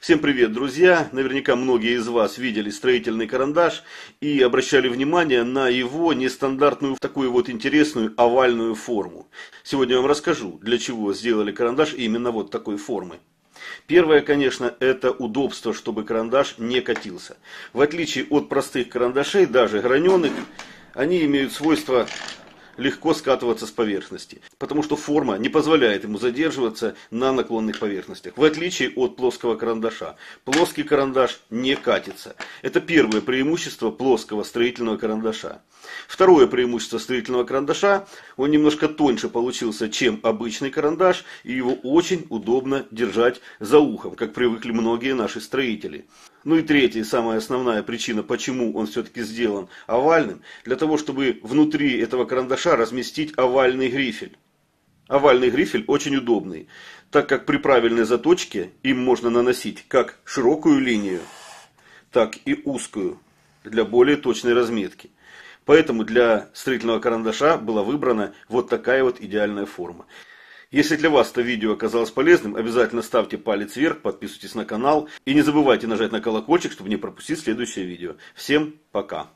Всем привет, друзья! Наверняка многие из вас видели строительный карандаш и обращали внимание на его нестандартную, такую вот интересную овальную форму. Сегодня я вам расскажу, для чего сделали карандаш именно вот такой формы. Первое, конечно, это удобство, чтобы карандаш не катился. В отличие от простых карандашей, даже граненых, они имеют свойство легко скатываться с поверхности, потому что форма не позволяет ему задерживаться на наклонных поверхностях, в отличие от плоского карандаша. Плоский карандаш не катится. Это первое преимущество плоского строительного карандаша. Второе преимущество строительного карандаша, он немножко тоньше получился, чем обычный карандаш, и его очень удобно держать за ухом, как привыкли многие наши строители. Ну и третья, самая основная причина, почему он все-таки сделан овальным, для того, чтобы внутри этого карандаша разместить овальный грифель. Овальный грифель очень удобный, так как при правильной заточке им можно наносить как широкую линию, так и узкую для более точной разметки. Поэтому для строительного карандаша была выбрана вот такая вот идеальная форма. Если для вас это видео оказалось полезным, обязательно ставьте палец вверх, подписывайтесь на канал и не забывайте нажать на колокольчик, чтобы не пропустить следующее видео. Всем пока!